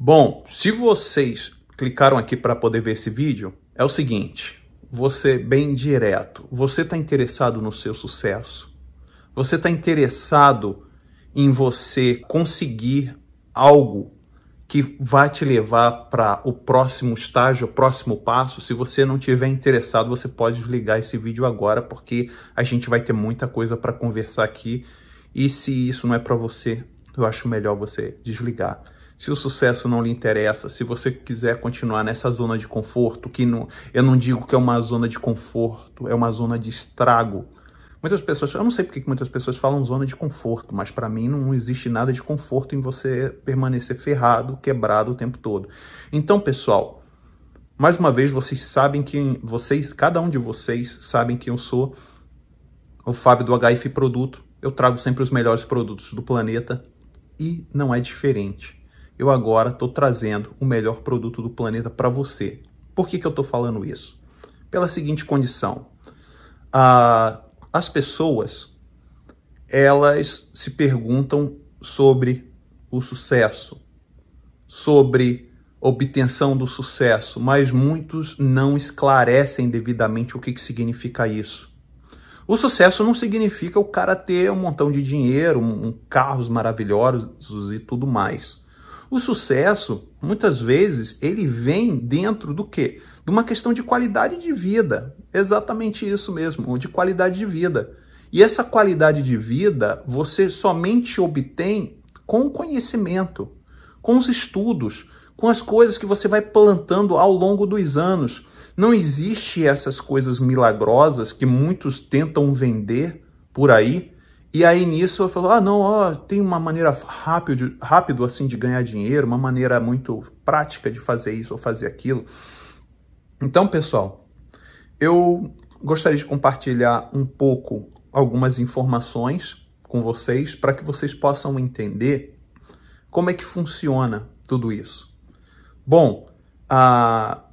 Bom, se vocês clicaram aqui para poder ver esse vídeo, é o seguinte, você bem direto, você está interessado no seu sucesso? Você está interessado em você conseguir algo que vai te levar para o próximo estágio, o próximo passo. Se você não tiver interessado, você pode desligar esse vídeo agora, porque a gente vai ter muita coisa para conversar aqui. E se isso não é para você, eu acho melhor você desligar se o sucesso não lhe interessa, se você quiser continuar nessa zona de conforto, que não, eu não digo que é uma zona de conforto, é uma zona de estrago. Muitas pessoas, eu não sei porque muitas pessoas falam zona de conforto, mas para mim não existe nada de conforto em você permanecer ferrado, quebrado o tempo todo. Então, pessoal, mais uma vez vocês sabem que vocês, cada um de vocês sabem que eu sou o Fábio do HF Produto. Eu trago sempre os melhores produtos do planeta e não é diferente eu agora estou trazendo o melhor produto do planeta para você. Por que, que eu estou falando isso? Pela seguinte condição, ah, as pessoas elas se perguntam sobre o sucesso, sobre obtenção do sucesso, mas muitos não esclarecem devidamente o que, que significa isso. O sucesso não significa o cara ter um montão de dinheiro, um, um carros maravilhosos e tudo mais. O sucesso, muitas vezes, ele vem dentro do quê? De uma questão de qualidade de vida. Exatamente isso mesmo, de qualidade de vida. E essa qualidade de vida você somente obtém com o conhecimento, com os estudos, com as coisas que você vai plantando ao longo dos anos. Não existe essas coisas milagrosas que muitos tentam vender por aí, e aí nisso eu falo, ah não, ó, tem uma maneira rápido, rápido assim de ganhar dinheiro, uma maneira muito prática de fazer isso ou fazer aquilo. Então, pessoal, eu gostaria de compartilhar um pouco algumas informações com vocês para que vocês possam entender como é que funciona tudo isso. Bom, a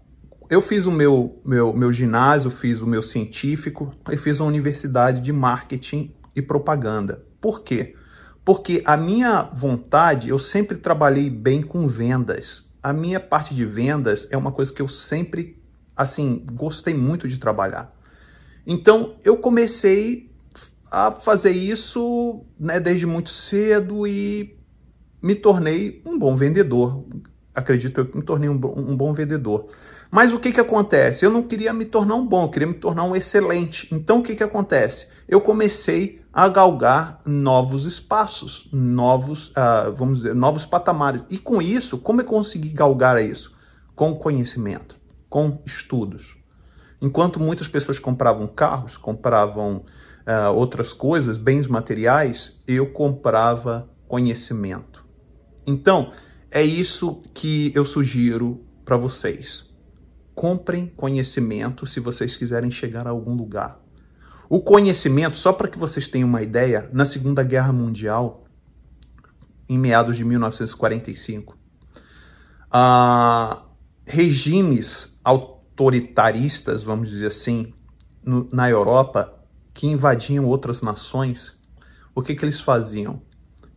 eu fiz o meu, meu, meu ginásio, fiz o meu científico e fiz a universidade de marketing e propaganda. Por quê? Porque a minha vontade, eu sempre trabalhei bem com vendas. A minha parte de vendas é uma coisa que eu sempre, assim, gostei muito de trabalhar. Então, eu comecei a fazer isso né, desde muito cedo e me tornei um bom vendedor. Acredito eu que me tornei um, um, bom vendedor. Mas o que, que acontece? Eu não queria me tornar um bom, eu queria me tornar um excelente. Então o que, que acontece? eu comecei a galgar novos espaços, novos, uh, vamos dizer, novos patamares. E com isso, como eu consegui galgar isso? Com conhecimento, com estudos. Enquanto muitas pessoas compravam carros, compravam uh, outras coisas, bens materiais, eu comprava conhecimento. Então, é isso que eu sugiro para vocês. Comprem conhecimento se vocês quiserem chegar a algum lugar o conhecimento, só para que vocês tenham uma ideia, na Segunda Guerra Mundial, em meados de 1945, uh, ah, regimes autoritaristas, vamos dizer assim, no, na Europa, que invadiam outras nações, o que, que eles faziam?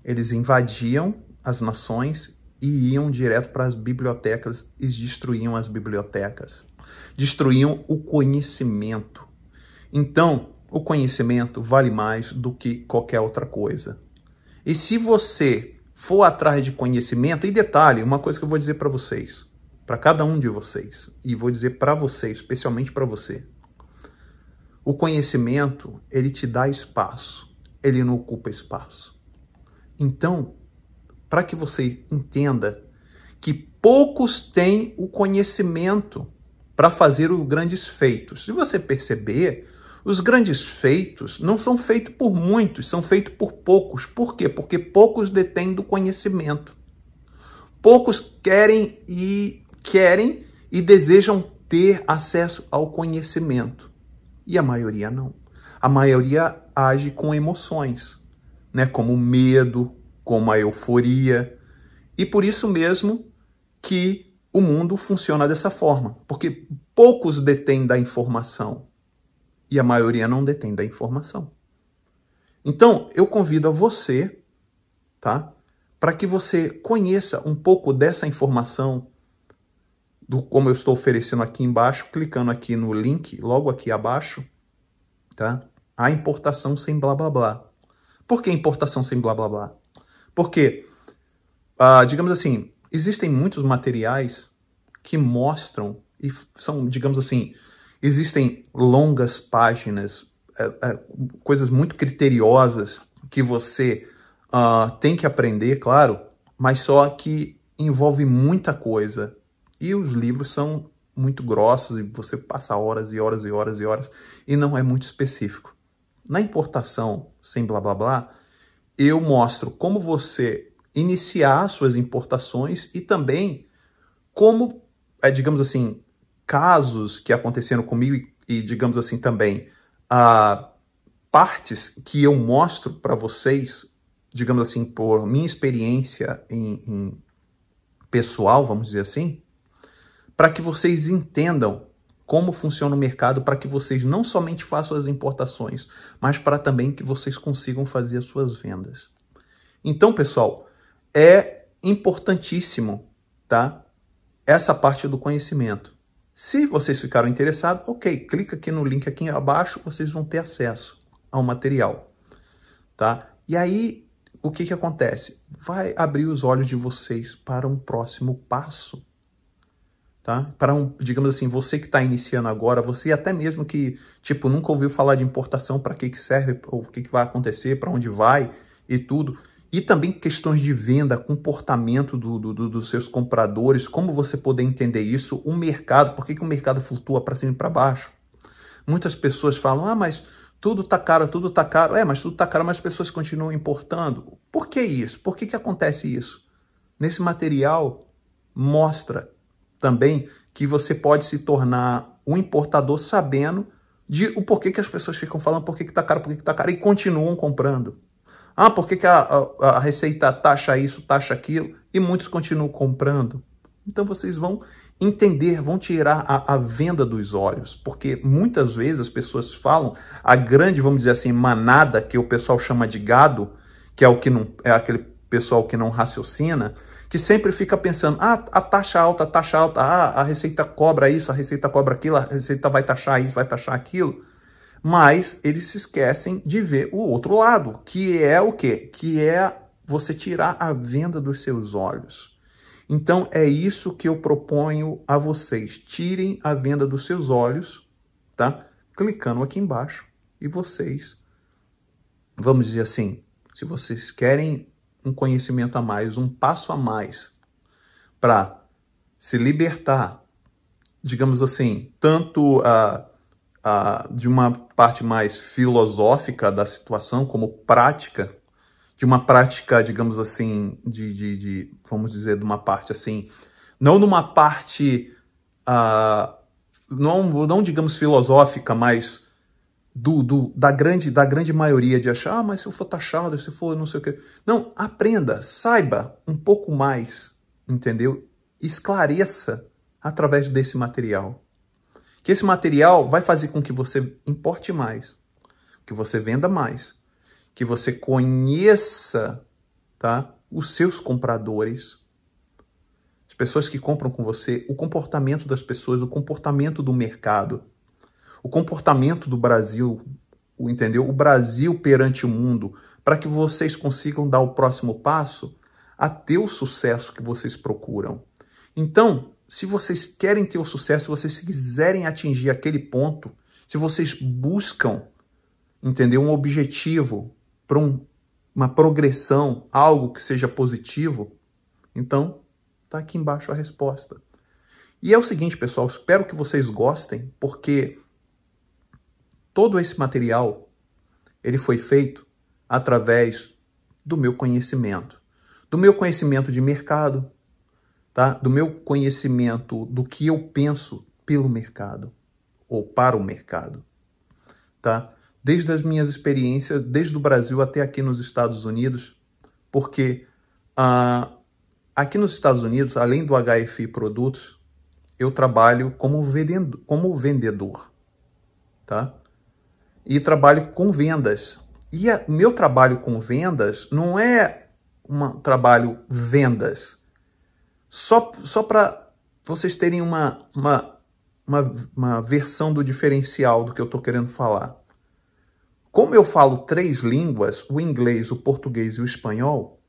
Eles invadiam as nações e iam direto para as bibliotecas e destruíam as bibliotecas. Destruíam o conhecimento. Então, o conhecimento vale mais do que qualquer outra coisa. E se você for atrás de conhecimento, e detalhe, uma coisa que eu vou dizer para vocês, para cada um de vocês, e vou dizer para você, especialmente para você. O conhecimento, ele te dá espaço, ele não ocupa espaço. Então, para que você entenda que poucos têm o conhecimento para fazer os grandes feitos. Se você perceber, os grandes feitos não são feitos por muitos, são feitos por poucos. Por quê? Porque poucos detêm do conhecimento. Poucos querem e querem e desejam ter acesso ao conhecimento. E a maioria não. A maioria age com emoções, né, como medo, como a euforia. E por isso mesmo que o mundo funciona dessa forma, porque poucos detêm da informação. E a maioria não detém da informação. Então, eu convido a você, tá? Para que você conheça um pouco dessa informação do como eu estou oferecendo aqui embaixo, clicando aqui no link logo aqui abaixo, tá? A importação sem blá blá blá. Por que importação sem blá blá blá? Porque, ah, digamos assim, existem muitos materiais que mostram e são, digamos assim, Existem longas páginas, é, é, coisas muito criteriosas que você uh, tem que aprender, claro, mas só que envolve muita coisa. E os livros são muito grossos e você passa horas e horas e horas e horas e não é muito específico. Na importação, sem blá blá blá, eu mostro como você iniciar suas importações e também como, é, digamos assim, casos que aconteceram comigo e, e digamos assim, também a ah, partes que eu mostro para vocês, digamos assim, por minha experiência em, em pessoal, vamos dizer assim, para que vocês entendam como funciona o mercado, para que vocês não somente façam as importações, mas para também que vocês consigam fazer as suas vendas. Então, pessoal, é importantíssimo, tá? Essa parte do conhecimento. Se vocês ficaram interessados, ok, clica aqui no link aqui abaixo, vocês vão ter acesso ao material, tá? E aí, o que que acontece? Vai abrir os olhos de vocês para um próximo passo, tá? Para um, digamos assim, você que está iniciando agora, você até mesmo que, tipo, nunca ouviu falar de importação, para que que serve, o que que vai acontecer, para onde vai e tudo, e também questões de venda, comportamento do, do, do, dos seus compradores, como você poder entender isso, o mercado, por que, que o mercado flutua para cima e para baixo. Muitas pessoas falam, ah, mas tudo tá caro, tudo tá caro. É, mas tudo tá caro, mas as pessoas continuam importando. Por que isso? Por que, que acontece isso? Nesse material mostra também que você pode se tornar um importador sabendo de o porquê que as pessoas ficam falando, por que, que tá caro, por que, que tá caro, e continuam comprando. Ah, por que, que a, a, a Receita taxa isso, taxa aquilo? E muitos continuam comprando. Então vocês vão entender, vão tirar a, a, venda dos olhos, porque muitas vezes as pessoas falam, a grande, vamos dizer assim, manada, que o pessoal chama de gado, que é o que não é aquele pessoal que não raciocina, que sempre fica pensando, ah, a taxa alta, a taxa alta, ah, a receita cobra isso, a receita cobra aquilo, a receita vai taxar isso, vai taxar aquilo mas eles se esquecem de ver o outro lado, que é o quê? Que é você tirar a venda dos seus olhos. Então é isso que eu proponho a vocês. Tirem a venda dos seus olhos, tá? Clicando aqui embaixo e vocês vamos dizer assim, se vocês querem um conhecimento a mais, um passo a mais para se libertar, digamos assim, tanto a uh, de uma parte mais filosófica da situação, como prática, de uma prática, digamos assim, de, de, de vamos dizer, de uma parte assim, não numa parte, ah, não, não digamos filosófica, mas do, do, da, grande, da grande maioria de achar, ah, mas se eu for taxado, se for não sei o quê. Não, aprenda, saiba um pouco mais, entendeu? Esclareça através desse material. Que esse material vai fazer com que você importe mais, que você venda mais, que você conheça tá, os seus compradores, as pessoas que compram com você, o comportamento das pessoas, o comportamento do mercado, o comportamento do Brasil, entendeu? O Brasil perante o mundo, para que vocês consigam dar o próximo passo a ter o sucesso que vocês procuram. Então, se vocês querem ter o sucesso, se vocês quiserem atingir aquele ponto, se vocês buscam, entender um objetivo para um, uma progressão, algo que seja positivo, então tá aqui embaixo a resposta. E é o seguinte, pessoal, espero que vocês gostem, porque todo esse material ele foi feito através do meu conhecimento, do meu conhecimento de mercado, tá? do meu conhecimento, do que eu penso pelo mercado ou para o mercado. Tá? Desde as minhas experiências, desde o Brasil até aqui nos Estados Unidos, porque ah, aqui nos Estados Unidos, além do HFI Produtos, eu trabalho como vendedor, como vendedor tá? e trabalho com vendas. E o meu trabalho com vendas não é um trabalho vendas, só, só para vocês terem uma, uma, uma, uma versão do diferencial do que eu estou querendo falar. Como eu falo três línguas, o inglês, o português e o espanhol,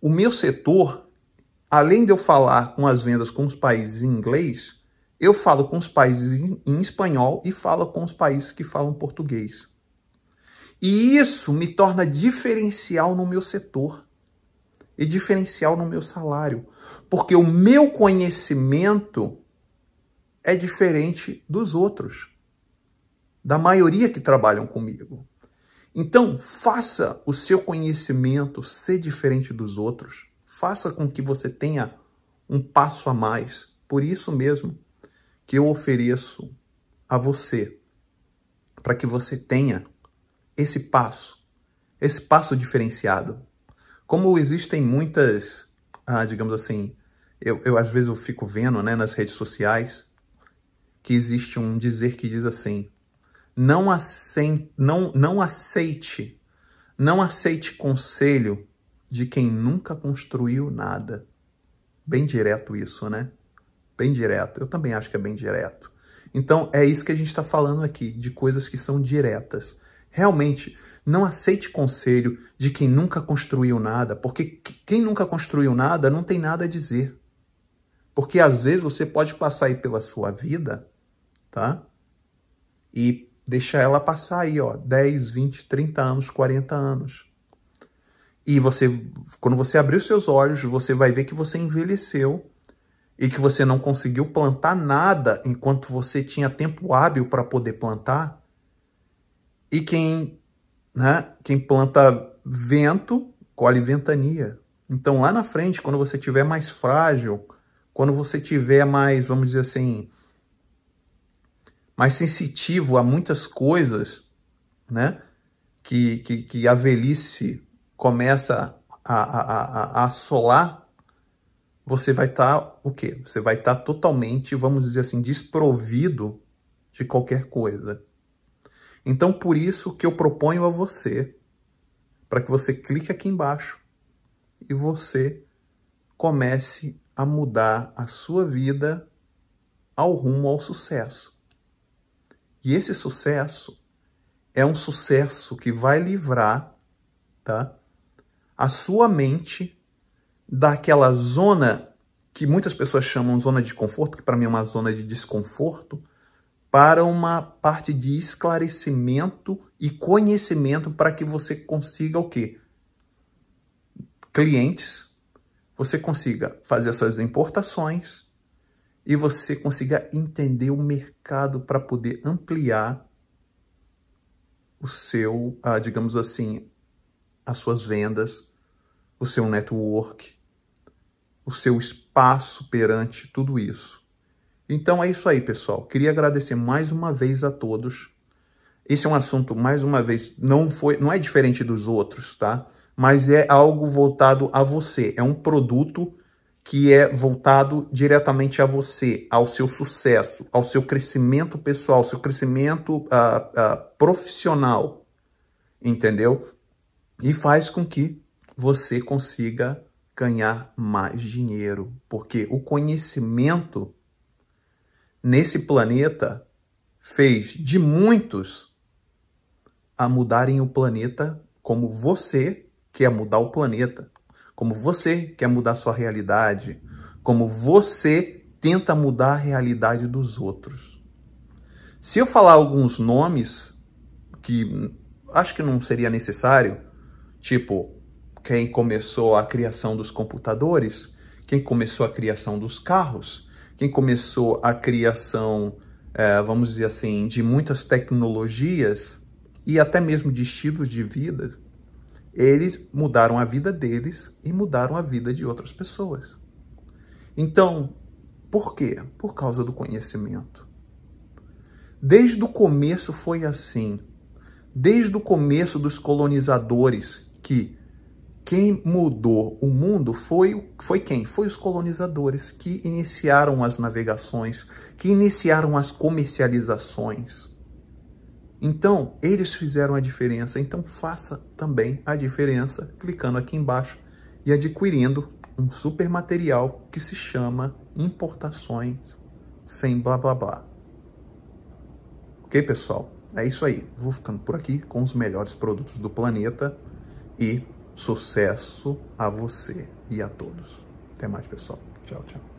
o meu setor, além de eu falar com as vendas com os países em inglês, eu falo com os países em, em espanhol e falo com os países que falam português. E isso me torna diferencial no meu setor e diferencial no meu salário, porque o meu conhecimento é diferente dos outros, da maioria que trabalham comigo. Então, faça o seu conhecimento ser diferente dos outros. Faça com que você tenha um passo a mais. Por isso mesmo que eu ofereço a você, para que você tenha esse passo, esse passo diferenciado, como existem muitas, ah, digamos assim, eu, eu às vezes eu fico vendo né, nas redes sociais que existe um dizer que diz assim, não, aceite, não, não aceite, não aceite conselho de quem nunca construiu nada. Bem direto isso, né? Bem direto. Eu também acho que é bem direto. Então, é isso que a gente está falando aqui, de coisas que são diretas. Realmente, não aceite conselho de quem nunca construiu nada, porque quem nunca construiu nada não tem nada a dizer. Porque às vezes você pode passar aí pela sua vida, tá? E deixar ela passar aí, ó, 10, 20, 30 anos, 40 anos. E você, quando você abrir os seus olhos, você vai ver que você envelheceu e que você não conseguiu plantar nada enquanto você tinha tempo hábil para poder plantar. E quem né? Quem planta vento, colhe ventania. Então lá na frente, quando você tiver mais frágil, quando você tiver mais, vamos dizer assim, mais sensitivo a muitas coisas, né? Que, que, que a velhice começa a, a, a, a assolar, você vai estar tá, o quê? Você vai estar tá totalmente, vamos dizer assim, desprovido de qualquer coisa. Então, por isso que eu proponho a você, para que você clique aqui embaixo e você comece a mudar a sua vida ao rumo ao sucesso. E esse sucesso é um sucesso que vai livrar tá, a sua mente daquela zona que muitas pessoas chamam zona de conforto, que para mim é uma zona de desconforto, para uma parte de esclarecimento e conhecimento para que você consiga o quê? Clientes, você consiga fazer suas importações e você consiga entender o mercado para poder ampliar o seu, ah, digamos assim, as suas vendas, o seu network, o seu espaço perante tudo isso. Então é isso aí, pessoal. Queria agradecer mais uma vez a todos. Esse é um assunto, mais uma vez, não foi, não é diferente dos outros, tá? Mas é algo voltado a você. É um produto que é voltado diretamente a você, ao seu sucesso, ao seu crescimento pessoal, ao seu crescimento uh, uh, profissional, entendeu? E faz com que você consiga ganhar mais dinheiro, porque o conhecimento nesse planeta fez de muitos a mudarem o planeta como você quer mudar o planeta, como você quer mudar sua realidade, como você tenta mudar a realidade dos outros. Se eu falar alguns nomes que acho que não seria necessário, tipo quem começou a criação dos computadores, quem começou a criação dos carros, quem começou a criação, é, vamos dizer assim, de muitas tecnologias e até mesmo de estilos de vida, eles mudaram a vida deles e mudaram a vida de outras pessoas. Então, por quê? Por causa do conhecimento. Desde o começo foi assim. Desde o começo dos colonizadores que quem mudou o mundo foi, foi quem? Foi os colonizadores que iniciaram as navegações, que iniciaram as comercializações. Então, eles fizeram a diferença. Então, faça também a diferença clicando aqui embaixo e adquirindo um super material que se chama Importações Sem Blá Blá Blá. Ok, pessoal? É isso aí. Vou ficando por aqui com os melhores produtos do planeta e Sucesso a você e a todos. Até mais, pessoal. Tchau, tchau.